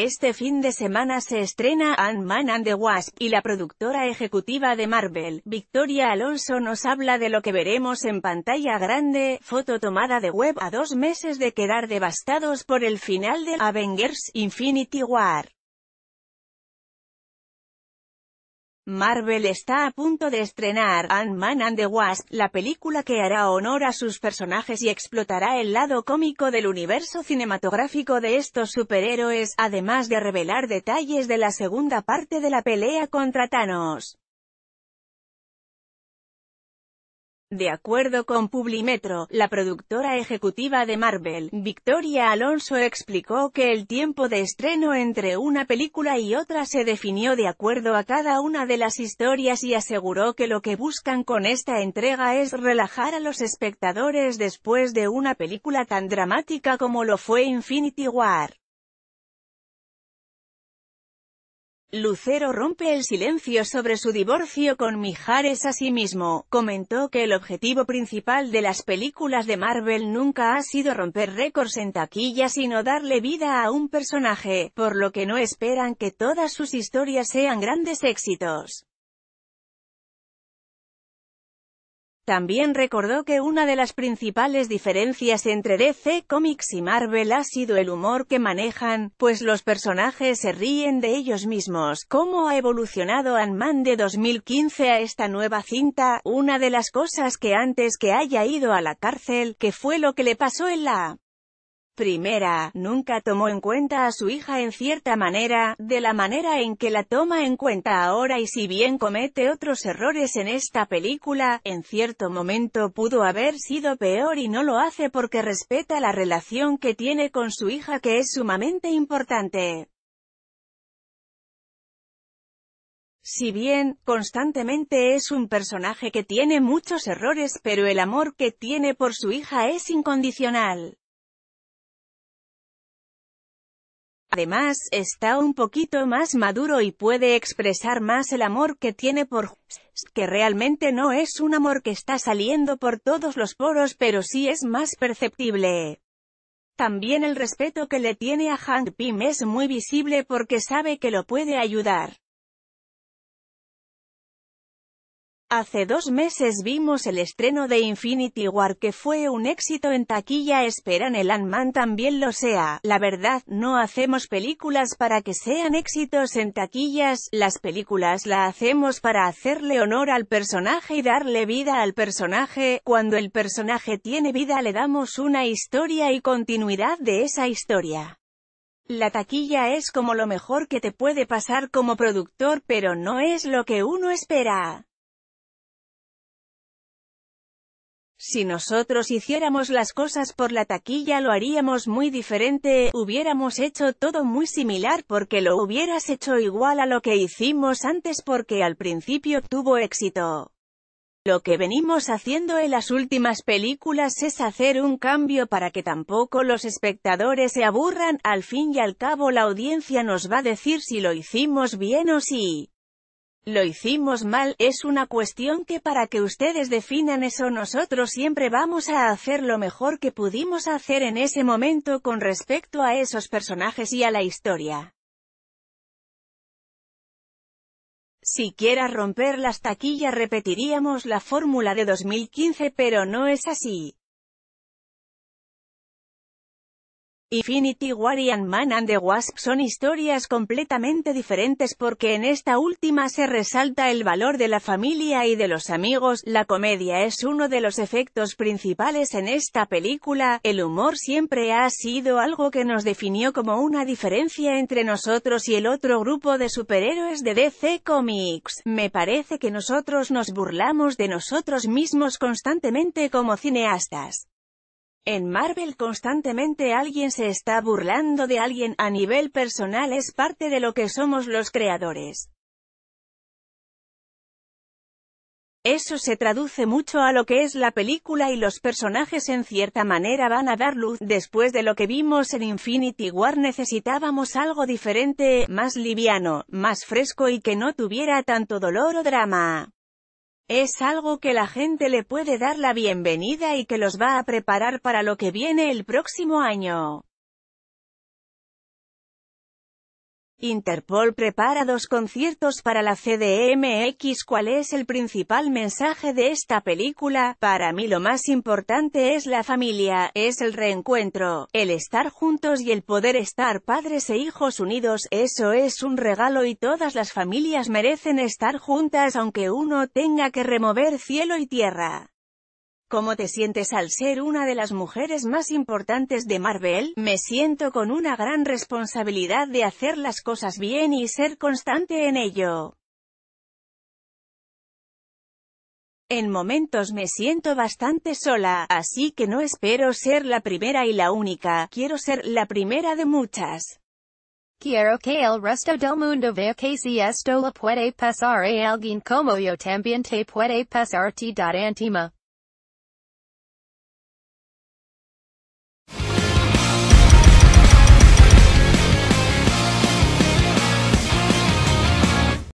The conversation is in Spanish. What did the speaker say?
Este fin de semana se estrena Ant-Man and the Wasp, y la productora ejecutiva de Marvel, Victoria Alonso nos habla de lo que veremos en pantalla grande, foto tomada de web a dos meses de quedar devastados por el final de Avengers Infinity War. Marvel está a punto de estrenar Ant-Man and the Wasp, la película que hará honor a sus personajes y explotará el lado cómico del universo cinematográfico de estos superhéroes, además de revelar detalles de la segunda parte de la pelea contra Thanos. De acuerdo con Publimetro, la productora ejecutiva de Marvel, Victoria Alonso explicó que el tiempo de estreno entre una película y otra se definió de acuerdo a cada una de las historias y aseguró que lo que buscan con esta entrega es relajar a los espectadores después de una película tan dramática como lo fue Infinity War. Lucero rompe el silencio sobre su divorcio con Mijares mismo, comentó que el objetivo principal de las películas de Marvel nunca ha sido romper récords en taquilla sino darle vida a un personaje, por lo que no esperan que todas sus historias sean grandes éxitos. También recordó que una de las principales diferencias entre DC Comics y Marvel ha sido el humor que manejan, pues los personajes se ríen de ellos mismos. ¿Cómo ha evolucionado Ant-Man de 2015 a esta nueva cinta? Una de las cosas que antes que haya ido a la cárcel, que fue lo que le pasó en la Primera, nunca tomó en cuenta a su hija en cierta manera, de la manera en que la toma en cuenta ahora y si bien comete otros errores en esta película, en cierto momento pudo haber sido peor y no lo hace porque respeta la relación que tiene con su hija que es sumamente importante. Si bien, constantemente es un personaje que tiene muchos errores pero el amor que tiene por su hija es incondicional. Además, está un poquito más maduro y puede expresar más el amor que tiene por que realmente no es un amor que está saliendo por todos los poros pero sí es más perceptible. También el respeto que le tiene a Hank Pym es muy visible porque sabe que lo puede ayudar. Hace dos meses vimos el estreno de Infinity War que fue un éxito en taquilla esperan el Ant-Man también lo sea, la verdad, no hacemos películas para que sean éxitos en taquillas, las películas la hacemos para hacerle honor al personaje y darle vida al personaje, cuando el personaje tiene vida le damos una historia y continuidad de esa historia. La taquilla es como lo mejor que te puede pasar como productor pero no es lo que uno espera. Si nosotros hiciéramos las cosas por la taquilla lo haríamos muy diferente, hubiéramos hecho todo muy similar porque lo hubieras hecho igual a lo que hicimos antes porque al principio tuvo éxito. Lo que venimos haciendo en las últimas películas es hacer un cambio para que tampoco los espectadores se aburran, al fin y al cabo la audiencia nos va a decir si lo hicimos bien o si lo hicimos mal, es una cuestión que para que ustedes definan eso nosotros siempre vamos a hacer lo mejor que pudimos hacer en ese momento con respecto a esos personajes y a la historia. Si quiera romper las taquillas repetiríamos la fórmula de 2015 pero no es así. Infinity War y man and the Wasp son historias completamente diferentes porque en esta última se resalta el valor de la familia y de los amigos, la comedia es uno de los efectos principales en esta película, el humor siempre ha sido algo que nos definió como una diferencia entre nosotros y el otro grupo de superhéroes de DC Comics, me parece que nosotros nos burlamos de nosotros mismos constantemente como cineastas. En Marvel constantemente alguien se está burlando de alguien, a nivel personal es parte de lo que somos los creadores. Eso se traduce mucho a lo que es la película y los personajes en cierta manera van a dar luz. Después de lo que vimos en Infinity War necesitábamos algo diferente, más liviano, más fresco y que no tuviera tanto dolor o drama. Es algo que la gente le puede dar la bienvenida y que los va a preparar para lo que viene el próximo año. Interpol prepara dos conciertos para la CDMX ¿Cuál es el principal mensaje de esta película? Para mí lo más importante es la familia, es el reencuentro, el estar juntos y el poder estar padres e hijos unidos, eso es un regalo y todas las familias merecen estar juntas aunque uno tenga que remover cielo y tierra. ¿Cómo te sientes al ser una de las mujeres más importantes de Marvel? Me siento con una gran responsabilidad de hacer las cosas bien y ser constante en ello. En momentos me siento bastante sola, así que no espero ser la primera y la única, quiero ser la primera de muchas. Quiero que el resto del mundo vea que si esto lo puede pasar a alguien como yo también te puede pasar ti antima.